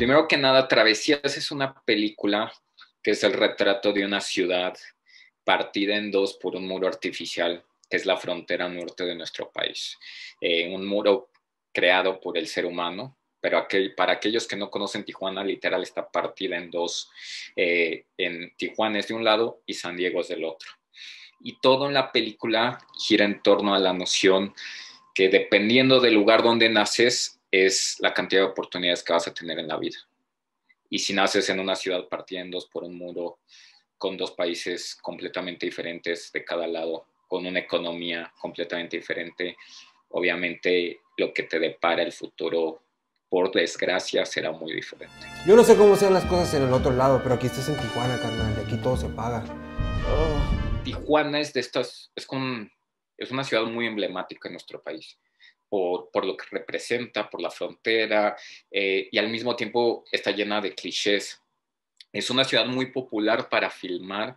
primero que nada, Travesías es una película que es el retrato de una ciudad partida en dos por un muro artificial, que es la frontera norte de nuestro país. Eh, un muro creado por el ser humano, pero para aquellos que no conocen Tijuana, literal está partida en dos. Eh, en Tijuana es de un lado y San Diego es del otro. Y todo en la película gira en torno a la noción que dependiendo del lugar donde naces, es la cantidad de oportunidades que vas a tener en la vida. Y si naces en una ciudad partiendo por un muro, con dos países completamente diferentes de cada lado, con una economía completamente diferente, obviamente lo que te depara el futuro, por desgracia, será muy diferente. Yo no sé cómo sean las cosas en el otro lado, pero aquí estás en Tijuana, carnal, y aquí todo se paga. Oh, Tijuana es de es una ciudad muy emblemática en nuestro país por, lo que representa, por la frontera, eh, y al mismo tiempo está llena de clichés. Es una ciudad muy popular para filmar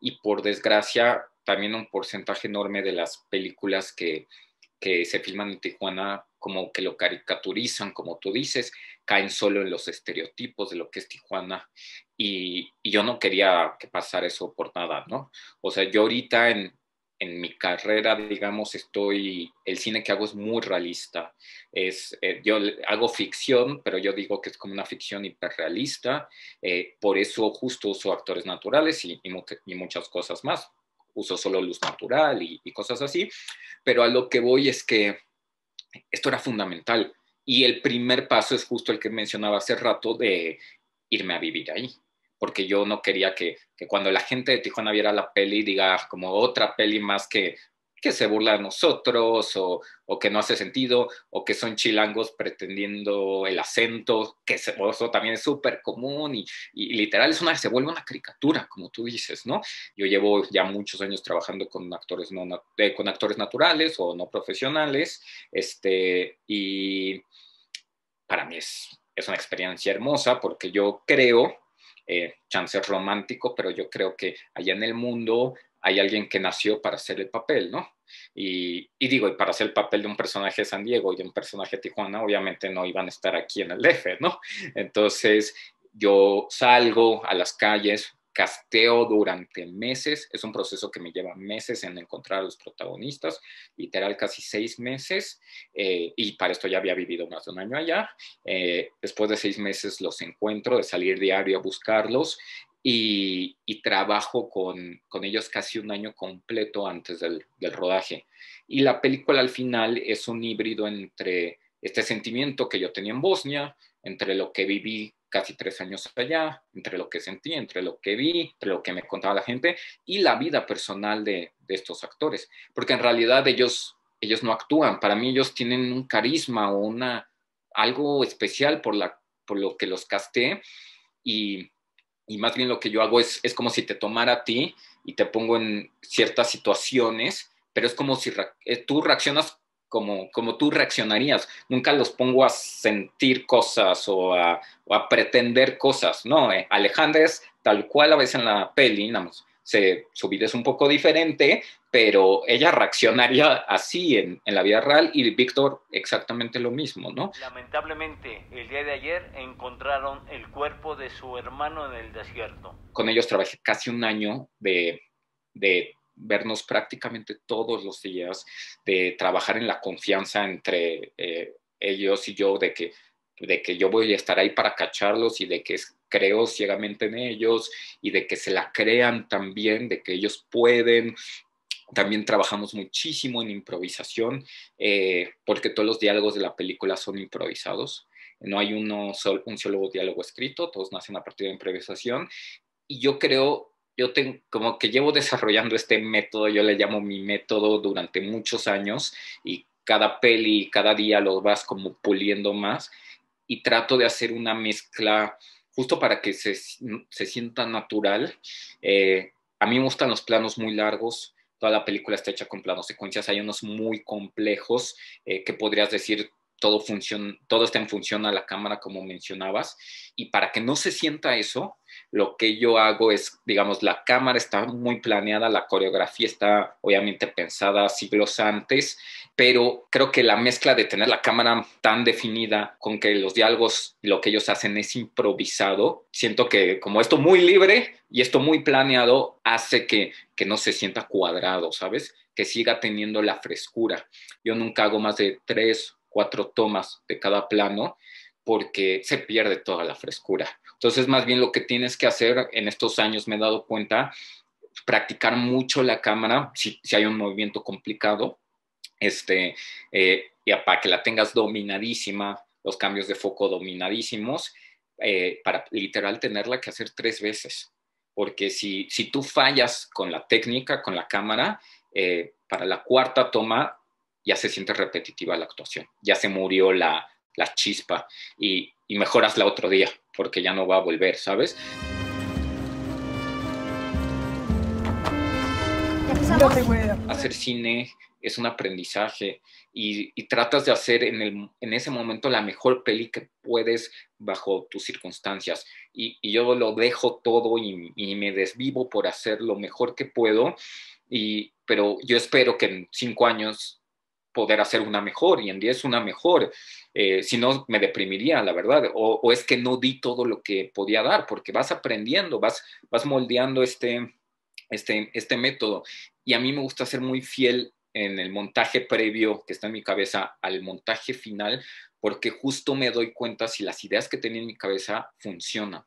y por desgracia también un porcentaje enorme de las películas que, se filman en Tijuana como que lo caricaturizan, como tú dices, caen solo en los estereotipos de lo que es Tijuana y, y yo no quería que pasara eso por nada, ¿no? O sea, yo ahorita en, en mi carrera, digamos, estoy, el cine que hago es muy realista. Es, eh, yo hago ficción, pero yo digo que es como una ficción hiperrealista. Eh, por eso justo uso actores naturales y, muchas cosas más. Uso solo luz natural y, y cosas así. Pero a lo que voy es que esto era fundamental. Y el primer paso es justo el que mencionaba hace rato de irme a vivir ahí porque yo no quería que, cuando la gente de Tijuana viera la peli diga ah, como otra peli más que que se burla de nosotros o, que no hace sentido o que son chilangos pretendiendo el acento, que eso también es súper común y, literal es una, se vuelve una caricatura, como tú dices, ¿no? Yo llevo ya muchos años trabajando con actores, no, eh, con actores naturales o no profesionales este, y para mí es, es una experiencia hermosa porque yo creo eh, chance romántico, pero yo creo que allá en el mundo hay alguien que nació para hacer el papel, ¿no? Y, digo, y para hacer el papel de un personaje de San Diego y de un personaje de Tijuana, obviamente no iban a estar aquí en el EFE, ¿no? Entonces yo salgo a las calles, casteo durante meses, es un proceso que me lleva meses en encontrar a los protagonistas, literal casi seis meses, eh, y para esto ya había vivido más de un año allá. Eh, después de seis meses los encuentro, de salir diario a buscarlos, y, trabajo con, ellos casi un año completo antes del rodaje. Y la película al final es un híbrido entre este sentimiento que yo tenía en Bosnia, entre lo que viví casi tres años allá, entre lo que sentí, entre lo que vi, entre lo que me contaba la gente y la vida personal de, estos actores, porque en realidad ellos, ellos no actúan, para mí ellos tienen un carisma o una, algo especial por, la, por lo que los casté y, más bien lo que yo hago es, es como si te tomara a ti y te pongo en ciertas situaciones, pero es como si eh, tú reaccionas como, como tú reaccionarías. Nunca los pongo a sentir cosas o a, o a pretender cosas. No, eh, Alejandra es tal cual a veces en la peli, Se, su vida es un poco diferente, pero ella reaccionaría así en, en la vida real y Víctor exactamente lo mismo, ¿no? Lamentablemente, el día de ayer encontraron el cuerpo de su hermano en el desierto. Con ellos trabajé casi un año de, de vernos prácticamente todos los días, de trabajar en la confianza entre eh, ellos y yo, de que, de que yo voy a estar ahí para cacharlos y de que creo ciegamente en ellos y de que se la crean también, de que ellos pueden, también trabajamos muchísimo en improvisación, eh, porque todos los diálogos de la película son improvisados. No hay uno un solo diálogo escrito, todos nacen a partir de improvisación. Y yo creo yo tengo, como que llevo desarrollando este método, yo le llamo mi método durante muchos años y cada peli, cada día lo vas como puliendo más y trato de hacer una mezcla justo para que se, sienta natural. Eh, a mí me gustan los planos muy largos, toda la película está hecha con planos secuencias, hay unos muy complejos eh, que podrías decir todo, todo está en función a la cámara, como mencionabas, y para que no se sienta eso, lo que yo hago es, digamos, la cámara está muy planeada, la coreografía está obviamente pensada siglos antes, pero creo que la mezcla de tener la cámara tan definida con que los diálogos lo que ellos hacen es improvisado, siento que como esto muy libre y esto muy planeado hace que, que no se sienta cuadrado, ¿sabes? Que siga teniendo la frescura. Yo nunca hago más de tres cuatro tomas de cada plano porque se pierde toda la frescura. Entonces, más bien lo que tienes que hacer en estos años, me he dado cuenta, practicar mucho la cámara, si, hay un movimiento complicado, este, eh, para que la tengas dominadísima, los cambios de foco dominadísimos, eh, para literal tenerla que hacer tres veces. Porque si, tú fallas con la técnica, con la cámara, eh, para la cuarta toma ya se siente repetitiva la actuación, ya se murió la, chispa y, y mejor hazla otro día porque ya no va a volver, ¿sabes? Hacer cine es un aprendizaje y, tratas de hacer en, el, en, ese momento la mejor peli que puedes bajo tus circunstancias. Y, yo lo dejo todo y, y, me desvivo por hacer lo mejor que puedo, y, pero yo espero que en cinco años poder hacer una mejor y en 10 una mejor. Eh, si no, me deprimiría, la verdad. O, es que no di todo lo que podía dar, porque vas aprendiendo, vas, vas moldeando este, este, este método. Y a mí me gusta ser muy fiel en el montaje previo que está en mi cabeza al montaje final, porque justo me doy cuenta si las ideas que tenía en mi cabeza funcionan.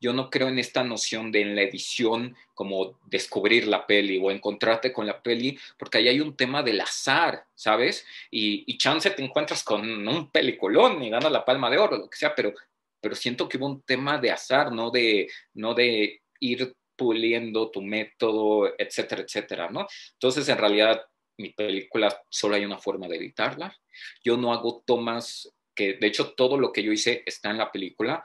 Yo no creo en esta noción de en la edición como descubrir la peli o encontrarte con la peli, porque ahí hay un tema del azar, ¿sabes? Y, chance te encuentras con un peliculón y ganas la palma de oro, lo que sea, pero, pero siento que hubo un tema de azar, no de, no de ir puliendo tu método, etcétera, etcétera, ¿no? Entonces, en realidad, mi película solo hay una forma de editarla. Yo no hago tomas que, de hecho, todo lo que yo hice está en la película,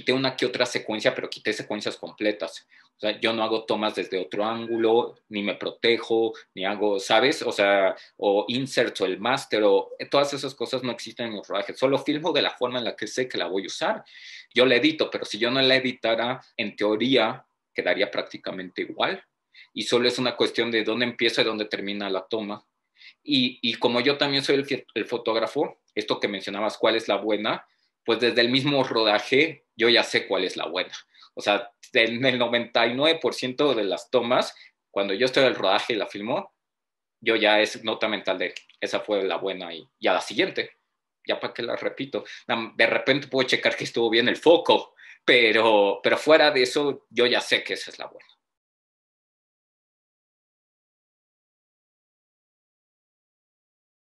quité una que otra secuencia, pero quité secuencias completas. O sea, yo no hago tomas desde otro ángulo, ni me protejo, ni hago, ¿sabes? O sea, o inserto o el máster, o todas esas cosas no existen en los rodajes. Solo filmo de la forma en la que sé que la voy a usar. Yo la edito, pero si yo no la editara, en teoría quedaría prácticamente igual. Y solo es una cuestión de dónde empieza y dónde termina la toma. Y, y como yo también soy el, el fotógrafo, esto que mencionabas, cuál es la buena, pues desde el mismo rodaje yo ya sé cuál es la buena. O sea, en el 99% de las tomas, cuando yo estoy en el rodaje y la filmo, yo ya es nota mental de esa fue la buena y, ya la siguiente. Ya para que la repito. De repente puedo checar que estuvo bien el foco, pero, pero fuera de eso yo ya sé que esa es la buena.